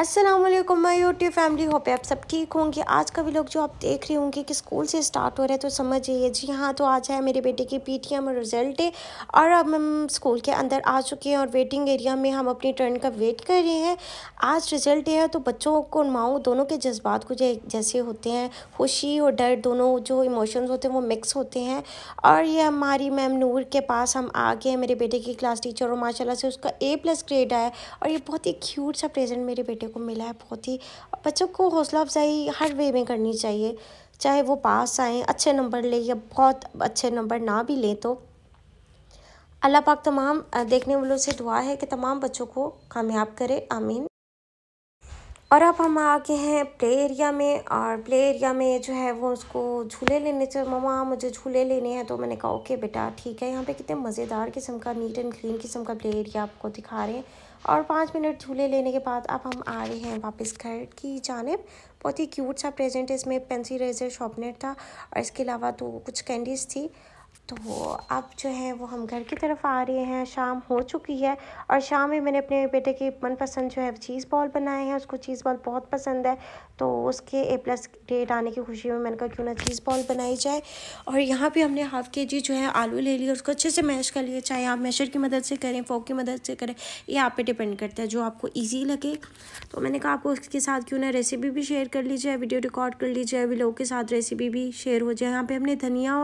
Aslam my YouTube family hope आप सब ठीक होंगे आज का लोग जो आप देख रहे होंगे कि स्कूल से स्टार्ट हो रहा है तो समझिए जी हाँ तो आज है मेरे बेटे की पीटीएम और रिजल्ट है और अब हम स्कूल के अंदर आ चुके हैं और वेटिंग एरिया में हम अपनी टर्न का वेट कर रहे हैं आज रिजल्ट है तो बच्चों को माओ दोनों के जज्बात कुछ जैसे होते हैं खुशी और डर दोनों जो इमोशंस होते हैं वो मिक्स होते हैं और ये हमारी मैम नूर के पास हम आ गए हैं मेरे बेटे की क्लास टीचर और माशाला से उसका ए प्लस ग्रेड आया और ये बहुत ही क्यूट सा प्रेजेंट मेरे बेटे बच्चे को मिला है बहुत ही बच्चों को हौसला अफजाई हर वे में करनी चाहिए चाहे वो पास आएँ अच्छे नंबर लें या बहुत अच्छे नंबर ना भी लें तो अल्लाह पाक तमाम देखने वालों से दुआ है कि तमाम बच्चों को कामयाब करे आमीन और अब हम आ गए हैं प्ले एरिया में और प्ले एरिया में जो है वो उसको झूले लेने से ममा मुझे झूले लेने हैं तो मैंने कहा ओके बेटा ठीक है यहाँ पे कितने मज़ेदार किस्म का नीट एंड क्लीन किस्म का प्ले एरिया आपको दिखा रहे हैं और पाँच मिनट झूले लेने के बाद अब हम आ रहे हैं वापस घर की जानब बहुत ही क्यूट सा प्रेजेंट इसमें पेंसिल रेजर शॉपनेट था और इसके अलावा तो कुछ कैंडीज़ थी तो अब जो है वो हम घर की तरफ आ रहे हैं शाम हो चुकी है और शाम में मैंने अपने बेटे की मनपसंद जो है चीज़ बॉल बनाए हैं उसको चीज़ बॉल बहुत पसंद है तो उसके ए प्लस डेट आने की खुशी में मैंने कहा क्यों ना चीज़ बॉल बनाई जाए और यहाँ पे हमने हाफ़ के जी जो है आलू ले लिया उसको अच्छे से मैश कर लिया चाहे आप मैशर की मदद से करें फोक की मदद से करें ये आप पर डिपेंड करता है जो आपको ईजी लगे तो मैंने कहा आपको उसके साथ क्यों ना रेसिपी भी शेयर कर ली वीडियो रिकॉर्ड कर ली जाए लोगों के साथ रेसिपी भी शेयर हो जाए यहाँ पर हमने धनिया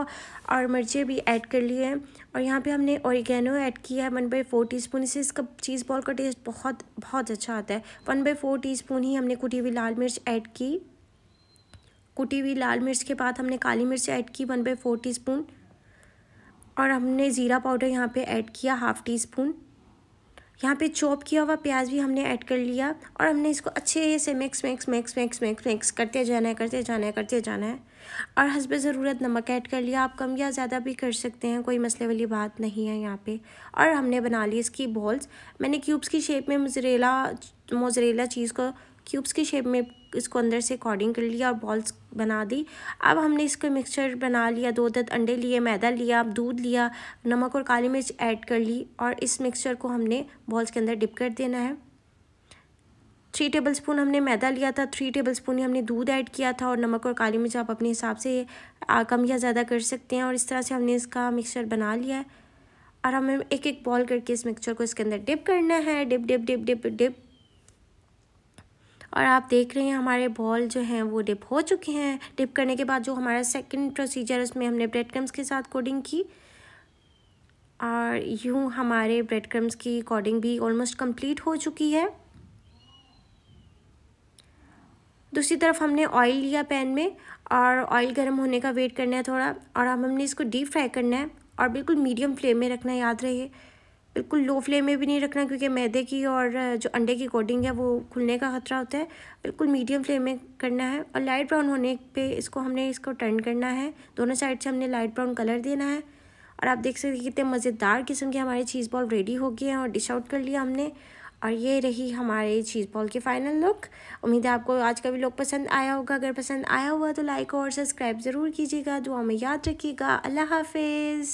और मिर्चें भी भी ऐड कर लिए हैं और यहाँ पे हमने ऑरिगेनो ऐड किया है one by four teaspoon इससे इसका चीज़ बॉल का टेस्ट बहुत बहुत अच्छा आता है one by four teaspoon ही हमने कुटी हुई लाल मिर्च ऐड की कुटी हुई लाल मिर्च के बाद हमने काली मिर्च ऐड की one by four teaspoon और हमने ज़ीरा पाउडर यहाँ पे ऐड किया हाफ़ टी स्पून यहाँ पे चॉप किया हुआ प्याज भी हमने ऐड कर लिया और हमने इसको अच्छे से mix mix mix mix mix mix करते जाना है करते जाना है करते जाना है और हंसब ज़रूरत नमक ऐड कर लिया आप कम या ज़्यादा भी कर सकते हैं कोई मसले वाली बात नहीं है यहाँ पे और हमने बना ली इसकी बॉल्स मैंने क्यूब्स की शेप में मोजरेला मोजरेला चीज़ को क्यूब्स की शेप में इसको अंदर से कॉर्डिंग कर लिया और बॉल्स बना दी अब हमने इसका मिक्सचर बना लिया दो दद अंडे लिए मैदा लिया दूध लिया नमक और काली मिर्च ऐड कर ली और इस मिक्सचर को हमने बॉल्स के अंदर डिप कर देना है थ्री टेबल स्पून हमने मैदा लिया था थ्री टेबल स्पून ही हमने दूध ऐड किया था और नमक और काली मिर्च आप अपने हिसाब से कम या ज़्यादा कर सकते हैं और इस तरह से हमने इसका मिक्सचर बना लिया है और हमें एक एक बॉल करके इस मिक्सचर को इसके अंदर डिप करना है dip dip dip dip dip और आप देख रहे हैं हमारे बॉल जो हैं वो डिप हो चुके हैं डिप करने के बाद जो हमारा सेकंड प्रोसीजर उसमें हमने ब्रेड क्रम्स के साथ कोडिंग की और यूँ हमारे ब्रेड क्रम्स की कोडिंग भी ऑलमोस्ट कंप्लीट हो चुकी है दूसरी तरफ हमने ऑयल लिया पैन में और ऑयल गर्म होने का वेट करना है थोड़ा और हम हमने इसको डीप फ्राई करना है और बिल्कुल मीडियम फ्लेम में रखना याद रहे बिल्कुल लो फ्लेम में भी नहीं रखना क्योंकि मैदे की और जो अंडे की कोटिंग है वो खुलने का ख़तरा होता है बिल्कुल मीडियम फ्लेम में करना है और लाइट ब्राउन होने पे इसको हमने इसको टर्न करना है दोनों साइड से हमने लाइट ब्राउन कलर देना है और आप देख सकते कितने मज़ेदार किस्म के हमारे चीज़ बॉल रेडी हो गए हैं और डिश आउट कर लिया हमने और ये रही हमारे चीज़ बॉल की फ़ाइनल लुक उम्मीद है आपको आज का भी लोग पसंद आया होगा अगर पसंद आया हुआ तो लाइक और सब्सक्राइब ज़रूर कीजिएगा दुआ में याद रखिएगा अल्लाह हाफिज़